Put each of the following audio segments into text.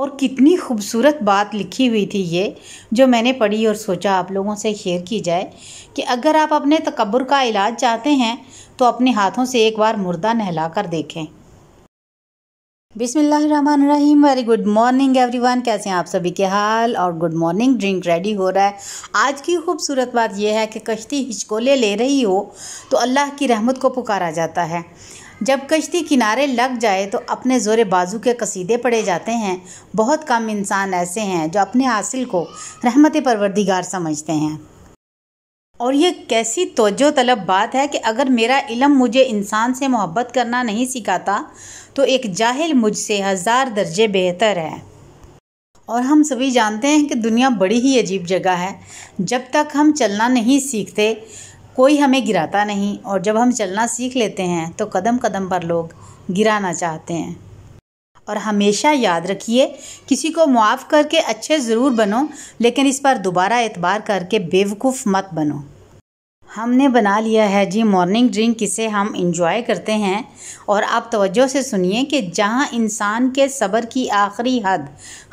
और कितनी खूबसूरत बात लिखी हुई थी ये जो मैंने पढ़ी और सोचा आप लोगों से शेयर की जाए कि अगर आप अपने तकबर का इलाज चाहते हैं तो अपने हाथों से एक बार मुर्दा नहला कर देखें बिसमीम वेरी गुड मॉर्निंग एवरीवन कैसे हैं आप सभी के हाल और गुड मॉर्निंग ड्रिंक रेडी हो रहा है आज की खूबसूरत बात यह है कि कश्ती हिचकोले ले रही हो तो अल्लाह की रहमत को पुकारा जाता है जब कश्ती किनारे लग जाए तो अपने ज़ोर बाजू के कसीदे पड़े जाते हैं बहुत कम इंसान ऐसे हैं जो अपने हासिल को रहमत परवरदिगार समझते हैं और ये कैसी तोजो तलब बात है कि अगर मेरा इलम मुझे इंसान से मोहब्बत करना नहीं सिखाता तो एक जाहिल मुझसे हज़ार दर्जे बेहतर है और हम सभी जानते हैं कि दुनिया बड़ी ही अजीब जगह है जब तक हम चलना नहीं सीखते कोई हमें गिराता नहीं और जब हम चलना सीख लेते हैं तो कदम कदम पर लोग गिराना चाहते हैं और हमेशा याद रखिए किसी को मुआफ़ करके अच्छे ज़रूर बनो लेकिन इस पर दोबारा एतबार करके बेवकूफ़ मत बनो हमने बना लिया है जी मॉर्निंग ड्रिंक इसे हम इंजॉय करते हैं और आप तवज्जो से सुनिए कि जहाँ इंसान के सब्र की आखिरी हद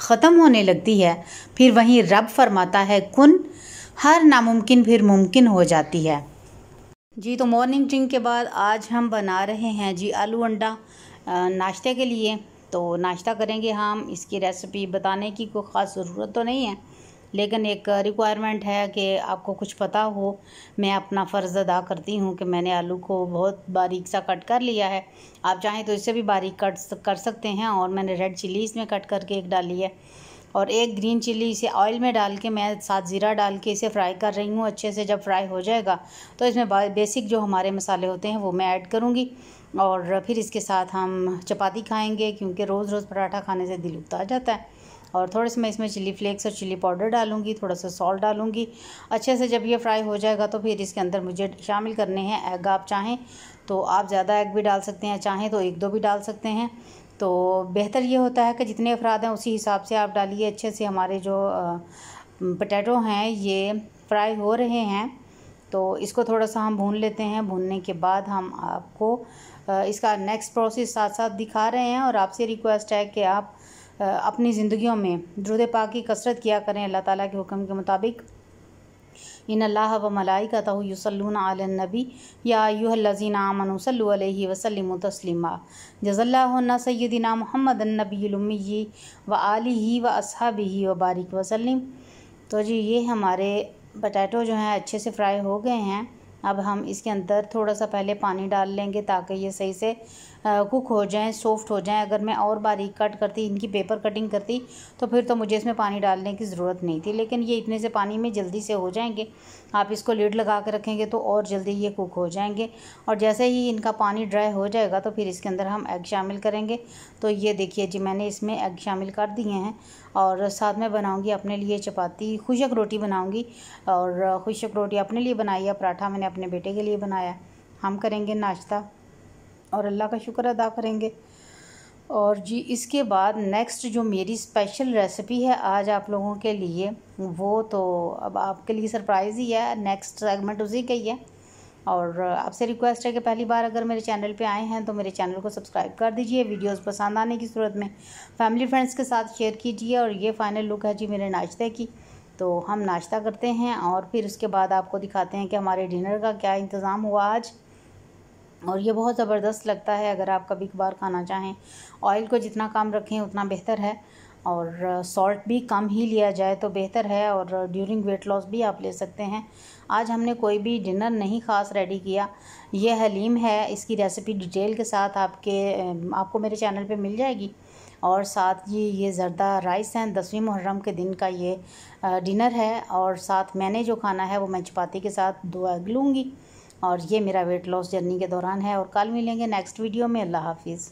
ख़त्म होने लगती है फिर वहीं रब फरमाता है कुन हर नामुमकिन फिर मुमकिन हो जाती है जी तो मॉर्निंग ड्रिंक के बाद आज हम बना रहे हैं जी आलू अंडा नाश्ते के लिए तो नाश्ता करेंगे हम इसकी रेसिपी बताने की कोई ख़ास ज़रूरत तो नहीं है लेकिन एक रिक्वायरमेंट है कि आपको कुछ पता हो मैं अपना फ़र्ज़ अदा करती हूँ कि मैंने आलू को बहुत बारीक सा कट कर लिया है आप चाहें तो इसे भी बारीक कट कर सकते हैं और मैंने रेड चिली इसमें कट करके एक डाली है और एक ग्रीन चिली इसे ऑयल में डाल के मैं साथ ज़ीरा डाल के इसे फ्राई कर रही हूँ अच्छे से जब फ्राई हो जाएगा तो इसमें बेसिक जो हमारे मसाले होते हैं वो मैं ऐड करूँगी और फिर इसके साथ हम चपाती खाएँगे क्योंकि रोज़ रोज़ पराठा खाने से दिल उतार जाता है और थोड़े से मैं इसमें चिली फ्लेक्स और चिली पाउडर डालूंगी थोड़ा सा सॉल्ट डालूंगी अच्छे से जब ये फ्राई हो जाएगा तो फिर इसके अंदर मुझे शामिल करने हैं एग आप चाहें तो आप ज़्यादा एग भी डाल सकते हैं चाहें तो एक दो भी डाल सकते हैं तो बेहतर ये होता है कि जितने अफराद हैं उसी हिसाब से आप डालिए अच्छे से हमारे जो पटैटो हैं ये फ्राई हो रहे हैं तो इसको थोड़ा सा हम भून लेते हैं भूनने के बाद हम आपको इसका नेक्स्ट प्रोसेस साथ साथ दिखा रहे हैं और आपसे रिक्वेस्ट है कि आप अपनी ज़िंदगियों में दरुद पाक की कसरत किया करें अल्लाह ताला के हुक्म के मुताबिक इन अल्लाह व मलाइका तहसलनबी याजीन आमनसल्ह वसलम तस्लिमा जज़ल्ला सैदिना मोहम्मद व आली व ही व बारिक वसलम तो जी ये हमारे पटैटो जो हैं अच्छे से फ्राई हो गए हैं अब हम इसके अंदर थोड़ा सा पहले पानी डाल लेंगे ताकि ये सही से कुक हो जाएं सॉफ्ट हो जाएं अगर मैं और बारीक कट करती इनकी पेपर कटिंग करती तो फिर तो मुझे इसमें पानी डालने की ज़रूरत नहीं थी लेकिन ये इतने से पानी में जल्दी से हो जाएंगे आप इसको लीड लगा के रखेंगे तो और जल्दी ये कुक हो जाएंगे और जैसे ही इनका पानी ड्राई हो जाएगा तो फिर इसके अंदर हम एग शामिल करेंगे तो ये देखिए जी मैंने इसमें एग शामिल कर दिए हैं और साथ में बनाऊँगी अपने लिए चपाती खुशक रोटी बनाऊँगी और खुशक रोटी अपने लिए बनाई है पराठा मैंने अपने बेटे के लिए बनाया हम करेंगे नाश्ता और अल्लाह का शुक्र अदा करेंगे और जी इसके बाद नेक्स्ट जो मेरी स्पेशल रेसिपी है आज आप लोगों के लिए वो तो अब आपके लिए सरप्राइज़ ही है नेक्स्ट सेगमेंट उसी का ही है और आपसे रिक्वेस्ट है कि पहली बार अगर मेरे चैनल पे आए हैं तो मेरे चैनल को सब्सक्राइब कर दीजिए वीडियोस पसंद आने की सूरत में फैमिली फ्रेंड्स के साथ शेयर कीजिए और ये फाइनल लुक है जी मेरे नाश्ते की तो हम नाश्ता करते हैं और फिर उसके बाद आपको दिखाते हैं कि हमारे डिनर का क्या इंतज़ाम हुआ आज और ये बहुत ज़बरदस्त लगता है अगर आप कभी कभार खाना चाहें ऑयल को जितना कम रखें उतना बेहतर है और सॉल्ट भी कम ही लिया जाए तो बेहतर है और ड्यूरिंग वेट लॉस भी आप ले सकते हैं आज हमने कोई भी डिनर नहीं ख़ास रेडी किया ये हलीम है इसकी रेसिपी डिटेल के साथ आपके आपको मेरे चैनल पे मिल जाएगी और साथ ही ये ज़रदा राइस हैं दसवीं मुहर्रम के दिन का ये डिनर है और साथ मैंने जो खाना है वो मैं चपाती के साथ दो एग लूँगी और ये मेरा वेट लॉस जर्नी के दौरान है और कल मिलेंगे नेक्स्ट वीडियो में अल्लाह हाफिज़